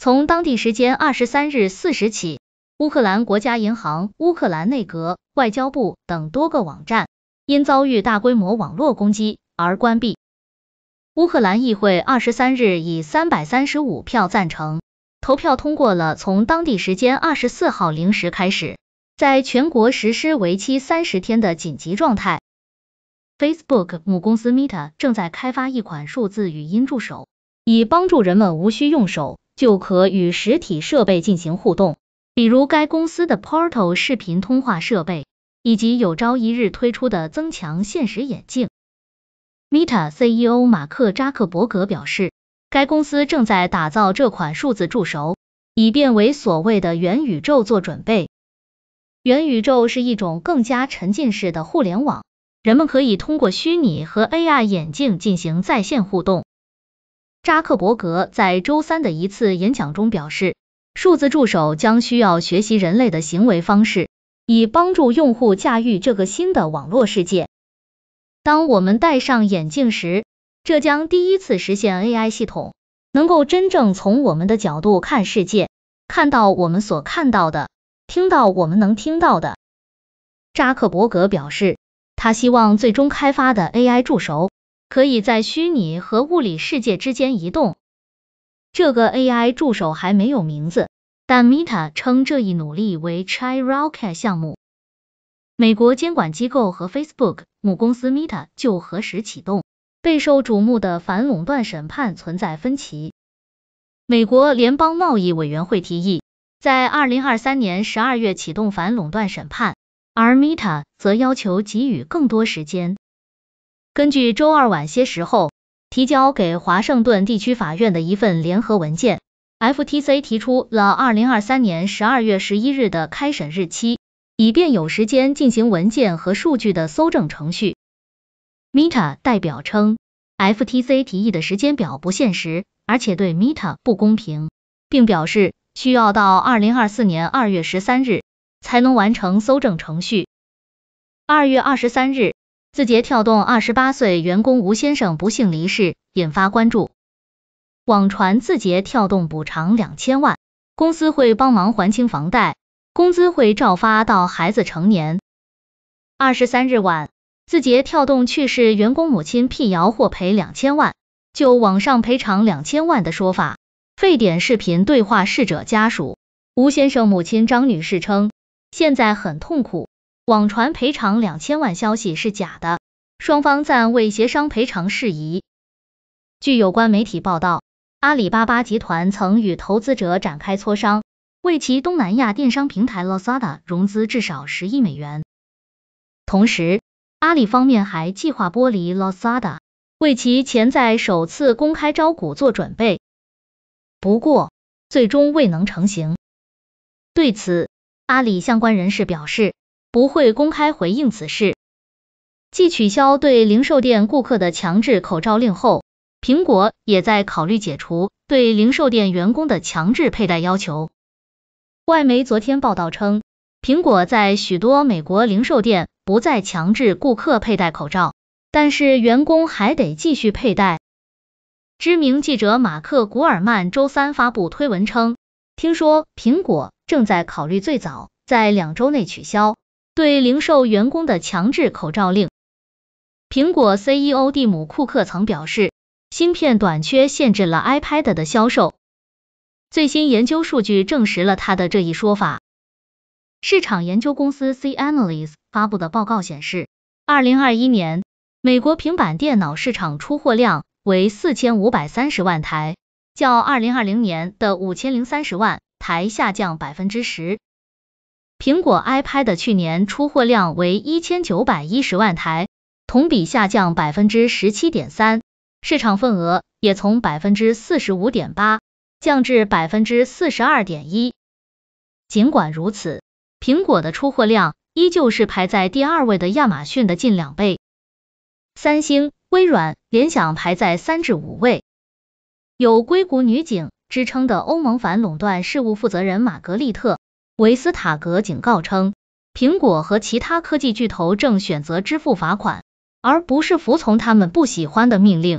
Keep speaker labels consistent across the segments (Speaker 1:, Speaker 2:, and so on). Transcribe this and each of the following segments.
Speaker 1: 从当地时间二十三日四时起，乌克兰国家银行、乌克兰内阁、外交部等多个网站因遭遇大规模网络攻击而关闭。乌克兰议会二十三日以三百三十五票赞成，投票通过了从当地时间二十四号零时开始，在全国实施为期三十天的紧急状态。Facebook 母公司 Meta 正在开发一款数字语音助手，以帮助人们无需用手。就可与实体设备进行互动，比如该公司的 Portal 视频通话设备，以及有朝一日推出的增强现实眼镜。Meta CEO 马克扎克伯格表示，该公司正在打造这款数字助手，以便为所谓的元宇宙做准备。元宇宙是一种更加沉浸式的互联网，人们可以通过虚拟和 AI 眼镜进行在线互动。扎克伯格在周三的一次演讲中表示，数字助手将需要学习人类的行为方式，以帮助用户驾驭这个新的网络世界。当我们戴上眼镜时，这将第一次实现 AI 系统能够真正从我们的角度看世界，看到我们所看到的，听到我们能听到的。扎克伯格表示，他希望最终开发的 AI 助手。可以在虚拟和物理世界之间移动。这个 AI 助手还没有名字，但 Meta 称这一努力为 Chiralka 项目。美国监管机构和 Facebook 母公司 Meta 就何时启动备受瞩目的反垄断审判存在分歧。美国联邦贸易委员会提议在2023年12月启动反垄断审判，而 Meta 则要求给予更多时间。根据周二晚些时候提交给华盛顿地区法院的一份联合文件，FTC 提出了2023年12月11日的开审日期，以便有时间进行文件和数据的搜证程序。Meta 代表称，FTC 提议的时间表不现实，而且对 Meta 不公平，并表示需要到2024年2月13日才能完成搜证程序。2月23日。字节跳动二十八岁员工吴先生不幸离世，引发关注。网传字节跳动补偿两千万，公司会帮忙还清房贷，工资会照发到孩子成年。二十三日晚，字节跳动去世员工母亲辟谣获赔两千万，就网上赔偿两千万的说法，沸点视频对话逝者家属，吴先生母亲张女士称，现在很痛苦。网传赔偿两千万消息是假的，双方暂未协商赔偿事宜。据有关媒体报道，阿里巴巴集团曾与投资者展开磋商，为其东南亚电商平台 Lazada 融资至少十亿美元。同时，阿里方面还计划剥离 Lazada，为其潜在首次公开招股做准备。不过，最终未能成行。对此，阿里相关人士表示。不会公开回应此事。继取消对零售店顾客的强制口罩令后，苹果也在考虑解除对零售店员工的强制佩戴要求。外媒昨天报道称，苹果在许多美国零售店不再强制顾客佩戴口罩，但是员工还得继续佩戴。知名记者马克·古尔曼周三发布推文称，听说苹果正在考虑最早在两周内取消。对零售员工的强制口罩令，苹果 CEO 蒂姆·库克曾表示，芯片短缺限制了 iPad 的销售。最新研究数据证实了他的这一说法。市场研究公司 C a n a l y t i s 发布的报告显示，2021年美国平板电脑市场出货量为4530万台，较2020年的5030万台下降10%。苹果 iPad 去年出货量为一千九百一十万台，同比下降百分之十七点三，市场份额也从百分之四十五点八降至百分之四十二点一。尽管如此，苹果的出货量依旧是排在第二位的亚马逊的近两倍，三星、微软、联想排在三至五位。有“硅谷女警”之称的欧盟反垄断事务负责人玛格丽特。维斯塔格警告称，苹果和其他科技巨头正选择支付罚款，而不是服从他们不喜欢的命令。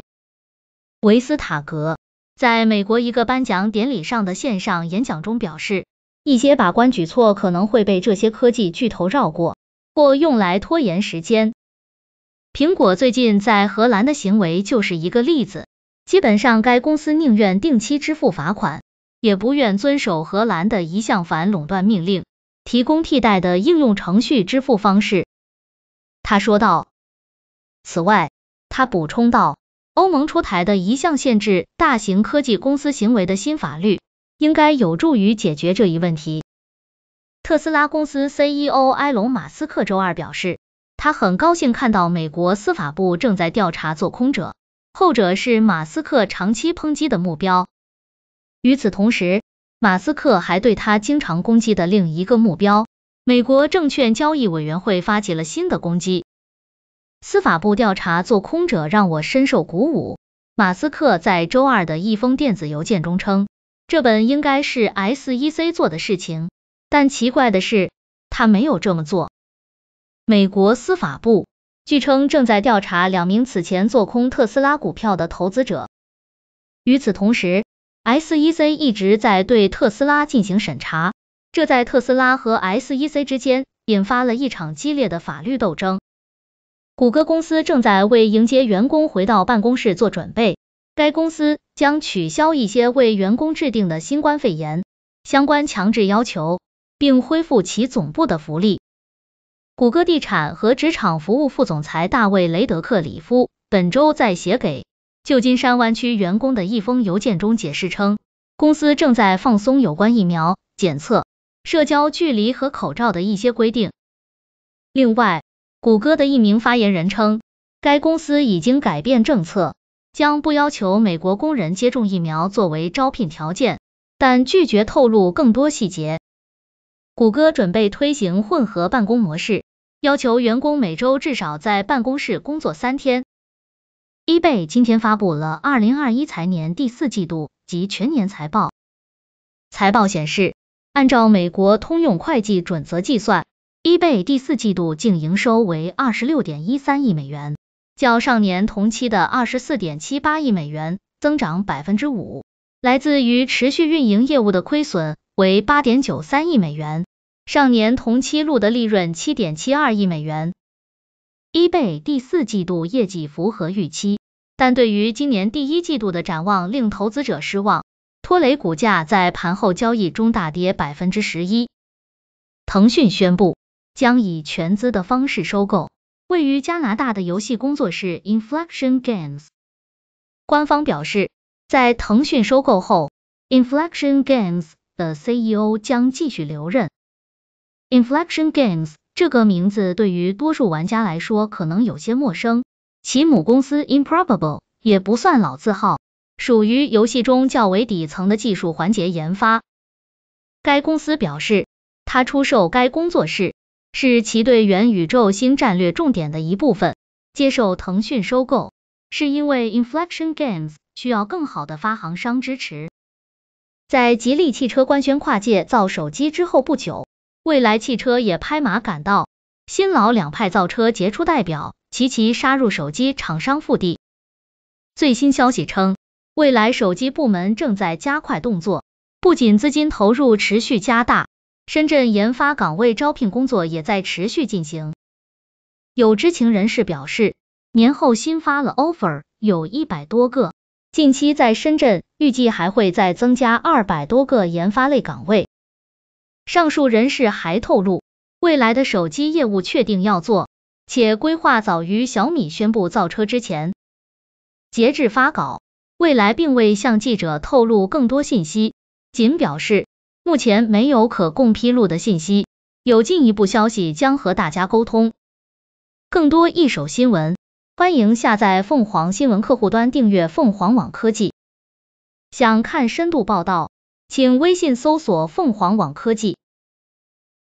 Speaker 1: 维斯塔格在美国一个颁奖典礼上的线上演讲中表示，一些把关举措可能会被这些科技巨头绕过，或用来拖延时间。苹果最近在荷兰的行为就是一个例子，基本上该公司宁愿定期支付罚款。也不愿遵守荷兰的一项反垄断命令，提供替代的应用程序支付方式。他说道。此外，他补充道，欧盟出台的一项限制大型科技公司行为的新法律，应该有助于解决这一问题。特斯拉公司 CEO 埃隆·马斯克周二表示，他很高兴看到美国司法部正在调查做空者，后者是马斯克长期抨击的目标。与此同时，马斯克还对他经常攻击的另一个目标——美国证券交易委员会，发起了新的攻击。司法部调查做空者让我深受鼓舞，马斯克在周二的一封电子邮件中称：“这本应该是 SEC 做的事情，但奇怪的是，他没有这么做。”美国司法部据称正在调查两名此前做空特斯拉股票的投资者。与此同时，SEC 一直在对特斯拉进行审查，这在特斯拉和 SEC 之间引发了一场激烈的法律斗争。谷歌公司正在为迎接员工回到办公室做准备，该公司将取消一些为员工制定的新冠肺炎相关强制要求，并恢复其总部的福利。谷歌地产和职场服务副总裁大卫·雷德克里夫本周在写给旧金山湾区员工的一封邮件中解释称，公司正在放松有关疫苗检测、社交距离和口罩的一些规定。另外，谷歌的一名发言人称，该公司已经改变政策，将不要求美国工人接种疫苗作为招聘条件，但拒绝透露更多细节。谷歌准备推行混合办公模式，要求员工每周至少在办公室工作三天。eBay 今天发布了2021财年第四季度及全年财报。财报显示，按照美国通用会计准则计算，eBay 第四季度净营收为26.13亿美元，较上年同期的24.78亿美元增长5%。来自于持续运营业务的亏损为8.93亿美元，上年同期录得利润7.72亿美元。eBay 第四季度业绩符合预期。但对于今年第一季度的展望令投资者失望，拖雷股价在盘后交易中大跌百分之十一。腾讯宣布将以全资的方式收购位于加拿大的游戏工作室 i n f l e c t i o n Games。官方表示，在腾讯收购后 i n f l e c t i o n Games 的 CEO 将继续留任。i n f l e c t i o n Games 这个名字对于多数玩家来说可能有些陌生。其母公司 Improbable 也不算老字号，属于游戏中较为底层的技术环节研发。该公司表示，他出售该工作室是其对元宇宙新战略重点的一部分。接受腾讯收购，是因为 i n f l e c t i o n Games 需要更好的发行商支持。在吉利汽车官宣跨界造手机之后不久，蔚来汽车也拍马赶到，新老两派造车杰出代表。齐齐杀入手机厂商腹地。最新消息称，未来手机部门正在加快动作，不仅资金投入持续加大，深圳研发岗位招聘工作也在持续进行。有知情人士表示，年后新发了 offer 有一百多个，近期在深圳预计还会再增加二百多个研发类岗位。上述人士还透露，未来的手机业务确定要做。且规划早于小米宣布造车之前。截至发稿，蔚来并未向记者透露更多信息，仅表示目前没有可供披露的信息，有进一步消息将和大家沟通。更多一手新闻，欢迎下载凤凰新闻客户端订阅凤凰网科技。想看深度报道，请微信搜索“凤凰网科技”。